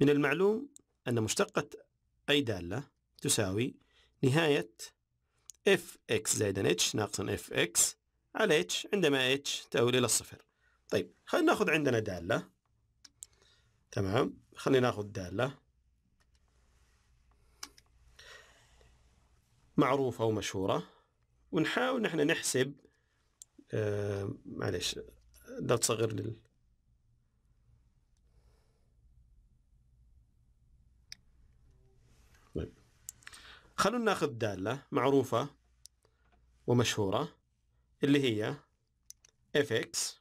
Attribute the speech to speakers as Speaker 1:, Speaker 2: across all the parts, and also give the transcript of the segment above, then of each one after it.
Speaker 1: من المعلوم أن مشتقة أي دالة تساوي نهاية اف اكس h اتش ناقصا اف اكس على اتش عندما اتش تؤول إلى الصفر طيب خلينا ناخذ عندنا دالة تمام خلينا ناخذ دالة معروفة ومشهورة ونحاول نحن نحسب آه معلش لا تصغر لل خلونا ناخذ دالة معروفة ومشهورة اللي هي fx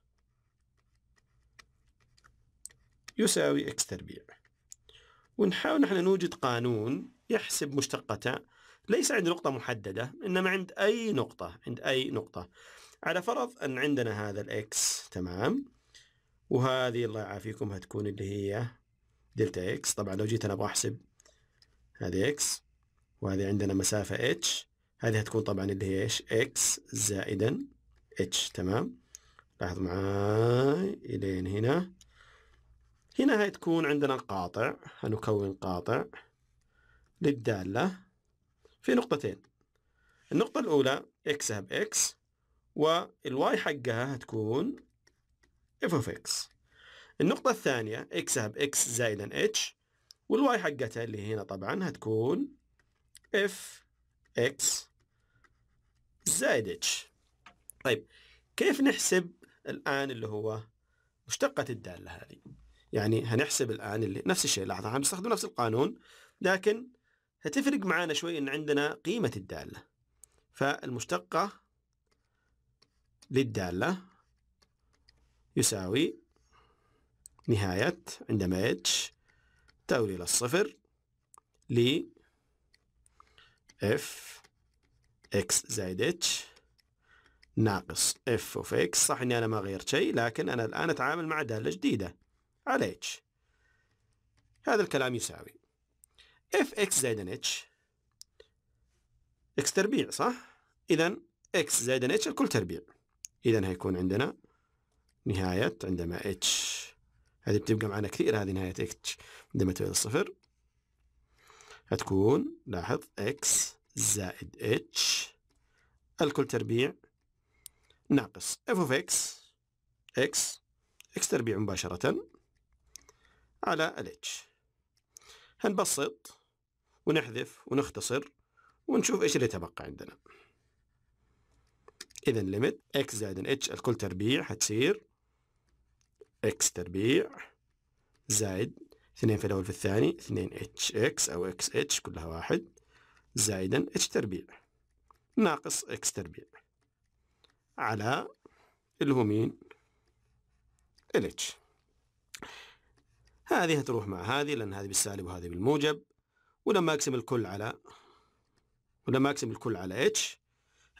Speaker 1: يساوي x تربيع ونحاول نحن نوجد قانون يحسب مشتقتها ليس عند نقطة محددة إنما عند أي نقطة عند أي نقطة على فرض أن عندنا هذا x تمام وهذه الله يعافيكم هتكون اللي هي دلتا x طبعا لو جيت أنا أبغى أحسب هذه x وهذه عندنا مسافة h هذه هتكون طبعا اللي هي ايش x زائدا h تمام لاحظ معاي الين هنا هنا هتكون عندنا قاطع هنكون قاطع للدالة في نقطتين النقطة الأولى x ب x والواي حقها هتكون f of x النقطة الثانية x ب x زائدا h والواي حقتها اللي هنا طبعا هتكون اف اكس زائد اتش طيب كيف نحسب الآن اللي هو مشتقة الدالة هذه يعني هنحسب الآن اللي نفس الشيء لحظة هنستخدم نفس القانون لكن هتفرق معانا شوي إن عندنا قيمة الدالة فالمشتقة للدالة يساوي نهاية عندما h تولي إلى الصفر ل اف اكس زائد اتش ناقص اف اوف اكس صح اني انا ما غيرت شيء لكن انا الان اتعامل مع داله جديده على اتش هذا الكلام يساوي اف اكس زائد اتش اكس تربيع صح؟ اذا اكس زائد اتش الكل تربيع اذا هيكون عندنا نهاية عندما اتش هذه بتبقى معنا كثير هذه نهاية اتش عندما تبدأ الصفر هتكون لاحظ اكس زائد اتش الكل تربيع ناقص اف اوف اكس اكس اكس تربيع مباشرة على الاتش هنبسط ونحذف ونختصر ونشوف ايش اللي تبقى عندنا اذا ليميت اكس زائد اتش الكل تربيع حتصير اكس تربيع زائد اثنين في الاول في الثاني اثنين اتش اكس او اكس اتش كلها واحد زائدا اتش تربيع ناقص اكس تربيع على اللي هو مين الاتش هذه هتروح مع هذه لأن هذه بالسالب وهذه بالموجب ولما أقسم الكل على ولما أقسم الكل على اتش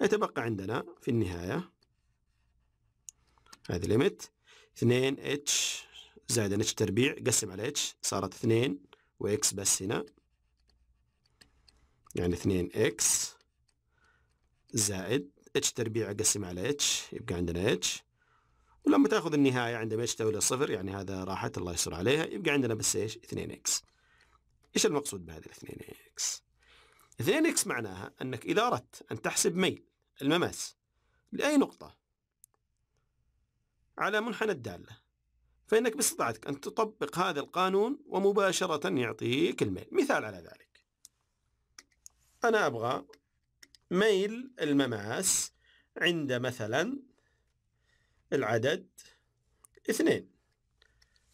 Speaker 1: هيتبقى عندنا في النهاية هذه ليميت 2 اتش زائد اتش تربيع قسم على اتش صارت 2 واكس بس هنا يعني 2 اكس زائد اتش تربيع اقسم على اتش يبقى عندنا اتش ولما تاخذ النهاية عندما اتش تولى صفر يعني هذا راحت الله يسر عليها يبقى عندنا بس ايش 2 اكس ايش المقصود بهذه 2 اكس 2 اكس معناها انك اذا اردت ان تحسب ميل المماس لاي نقطة على منحنى الدالة فإنك باستطاعتك أن تطبق هذا القانون ومباشرة يعطيك الميل مثال على ذلك أنا أبغى ميل المماس عند مثلا العدد اثنين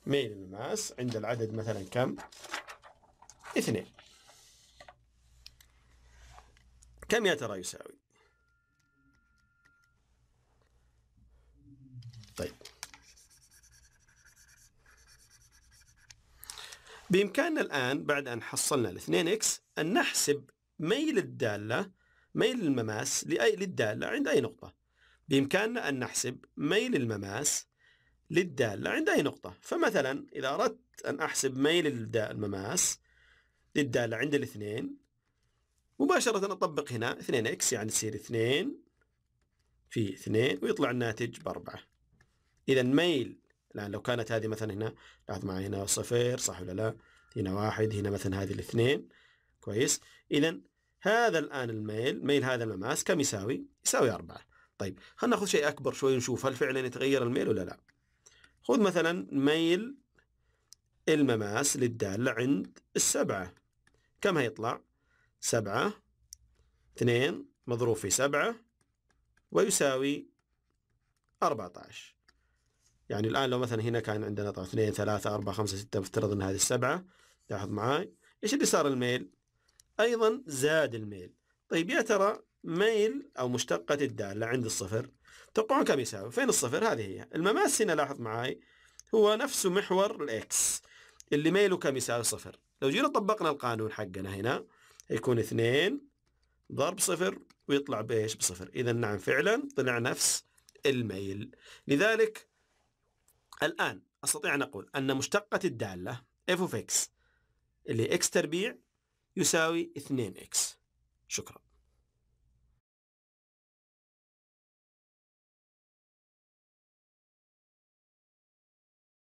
Speaker 1: ميل المماس عند العدد مثلا كم؟ اثنين كم يا ترى يساوي؟ طيب بإمكاننا الآن بعد أن حصلنا الاثنين إكس أن نحسب ميل الدالة ميل المماس لأي للدالة عند أي نقطة بإمكاننا أن نحسب ميل المماس للدالة عند أي نقطة فمثلا إذا أردت أن أحسب ميل المماس للدالة عند الاثنين مباشرة أطبق هنا 2x يعني تصير 2 في 2 ويطلع الناتج بأربعة إذا ميل الآن لو كانت هذه مثلا هنا لاحظ معي هنا صفر صح ولا لا هنا واحد هنا مثلا هذه الاثنين كويس إذا هذا الآن الميل ميل هذا المماس كم يساوي؟ يساوي أربعة طيب خلينا ناخذ شيء أكبر شوي ونشوف هل فعلا يتغير الميل ولا لا خذ مثلا ميل المماس للدالة عند السبعة كم هيطلع؟ سبعة اثنين مضروب في سبعة ويساوي أربعة عشر يعني الآن لو مثلا هنا كان عندنا طبعا اثنين ثلاثة أربعة خمسة ستة مفترض أن هذه السبعة لاحظ معاي إيش اللي صار الميل؟ أيضا زاد الميل طيب يا ترى ميل أو مشتقة الدالة عند الصفر توقعون كم يساوي فين الصفر هذه هي المماس هنا لاحظ معاي هو نفسه محور الإكس اللي ميله كم يساوي صفر لو جينا طبقنا القانون حقنا هنا يكون اثنين ضرب صفر ويطلع بإيش بصفر إذا نعم فعلا طلع نفس الميل لذلك الآن أستطيع أن أقول أن مشتقة الدالة f of x اللي x تربيع يساوي 2 x شكرا